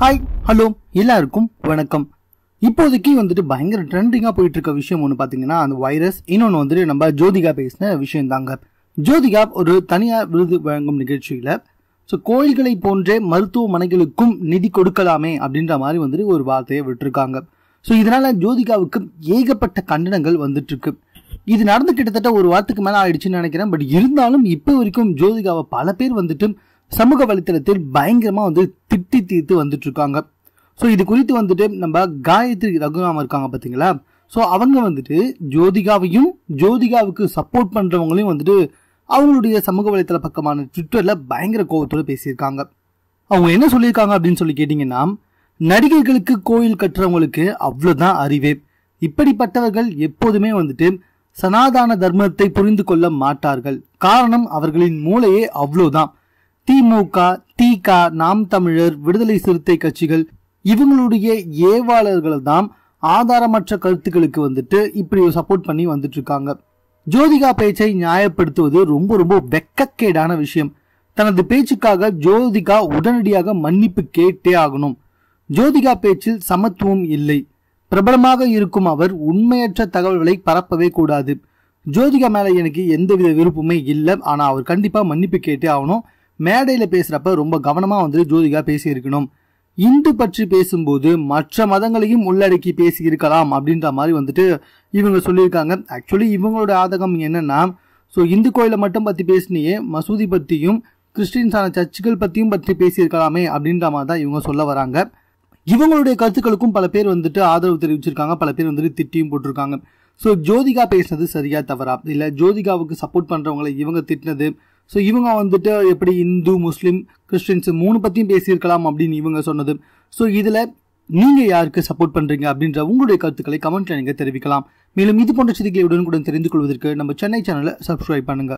hi hello எல்லாருக்கும் வணக்கம் இப்போதைக்கு வந்துட்டு பயங்கர ட்ரெண்டிங்காக போயிட்டு இருக்க விஷயம் ஒன்று பார்த்தீங்கன்னா அந்த வைரஸ் இன்னொன்று வந்துட்டு நம்ம ஜோதிகா பேசின விஷயம் தாங்க ஜோதிகா ஒரு தனியார் விருது வழங்கும் நிகழ்ச்சியில் ஸோ கோயில்களை போன்றே மருத்துவமனைகளுக்கும் நிதி கொடுக்கலாமே அப்படின்ற மாதிரி வந்துட்டு ஒரு வார்த்தையை விட்டுருக்காங்க ஸோ இதனால ஜோதிகாவுக்கு ஏகப்பட்ட கண்டனங்கள் வந்துட்டு இருக்கு இது நடந்து கிட்டத்தட்ட ஒரு வாரத்துக்கு மேலே ஆயிடுச்சுன்னு நினைக்கிறேன் பட் இருந்தாலும் இப்போ வரைக்கும் ஜோதிகாவை பல பேர் வந்துட்டு சமூக வலைத்தளத்தில் பயங்கரமாக வந்து திட்டி தீர்த்து வந்துட்டு இருக்காங்க ஸோ இது குறித்து வந்துட்டு நம்ம காயத்ரி ரகுராம் இருக்காங்க பார்த்தீங்களா ஸோ அவங்க வந்துட்டு ஜோதிகாவையும் ஜோதிகாவுக்கு சப்போர்ட் பண்ணுறவங்களையும் வந்துட்டு அவங்களுடைய சமூக வலைத்தள பக்கமான ட்விட்டரில் பயங்கர கோபத்தோடு பேசியிருக்காங்க அவங்க என்ன சொல்லியிருக்காங்க அப்படின்னு சொல்லி கேட்டிங்கன்னா நடிகர்களுக்கு கோயில் கட்டுறவங்களுக்கு அவ்வளோதான் அறிவே இப்படிப்பட்டவர்கள் எப்போதுமே வந்துட்டு சனாதான தர்மத்தை புரிந்து கொள்ள மாட்டார்கள் காரணம் அவர்களின் மூளையே அவ்வளோதான் திமுக க நாம் தமிழர் விடுதலை சிறுத்தை கட்சிகள் இவங்களுடைய ஏவாளர்கள் தான் ஆதாரமற்ற கருத்துக்களுக்கு வந்துட்டு இப்படி சப்போர்ட் பண்ணி வந்துட்டு இருக்காங்க ஜோதிகா பேச்சை நியாயப்படுத்துவது ரொம்ப ரொம்ப வெக்கக்கேடான விஷயம் தனது பேச்சுக்காக ஜோதிகா உடனடியாக மன்னிப்பு கேட்டே ஆகணும் ஜோதிகா பேச்சில் சமத்துவம் இல்லை பிரபலமாக இருக்கும் அவர் உண்மையற்ற தகவல்களை பரப்பவே கூடாது ஜோதிகா மேல எனக்கு எந்தவித விருப்பமே இல்லை ஆனா அவர் கண்டிப்பா மன்னிப்பு கேட்டே ஆகணும் மேடையில் பேசுகிறப்ப ரொம்ப கவனமாக வந்து ஜோதிகா பேசியிருக்கணும் இந்து பற்றி பேசும்போது மற்ற மதங்களையும் உள்ளடக்கி பேசியிருக்கலாம் அப்படின்ற மாதிரி வந்துட்டு இவங்க சொல்லியிருக்காங்க ஆக்சுவலி இவங்களோட ஆதகம் என்னென்னா ஸோ இந்து கோயிலை மட்டும் பற்றி பேசினியே மசூதி பற்றியும் கிறிஸ்டின்ஸான சர்ச்சுகள் பற்றியும் பற்றி பேசியிருக்கலாமே அப்படின்ற மாதிரி தான் இவங்க சொல்ல வராங்க இவங்களுடைய கருத்துக்களுக்கும் பல பேர் வந்துட்டு ஆதரவு தெரிவிச்சிருக்காங்க பல பேர் வந்துட்டு திட்டியும் போட்டிருக்காங்க ஸோ ஜோதிகா பேசினது சரியாக தவறா இல்லை ஜோதிகாவுக்கு சப்போர்ட் பண்ணுறவங்களை இவங்க திட்டினது ஸோ இவங்க வந்துட்டு எப்படி இந்து முஸ்லீம் கிறிஸ்டின்ஸ் மூணு பற்றியும் பேசியிருக்கலாம் அப்படின்னு இவங்க சொன்னது ஸோ இதில் நீங்கள் யாருக்கு சப்போர்ட் பண்ணுறீங்க அப்படின்ற உங்களுடைய கருத்துக்களை கமெண்ட்டில் நீங்கள் தெரிவிக்கலாம் மேலும் இது போன்ற செய்திகளை உடனுக்குடன் தெரிந்து கொள்வதற்கு நம்ம சென்னை சேனலை சப்ஸ்கிரைப் பண்ணுங்கள்